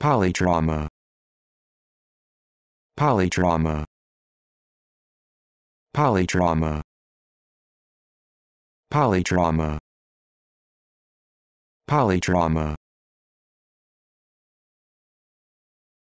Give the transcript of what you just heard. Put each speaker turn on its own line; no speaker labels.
Polytrauma. Polytrauma. Polytrauma. Polytrauma. Polytrauma.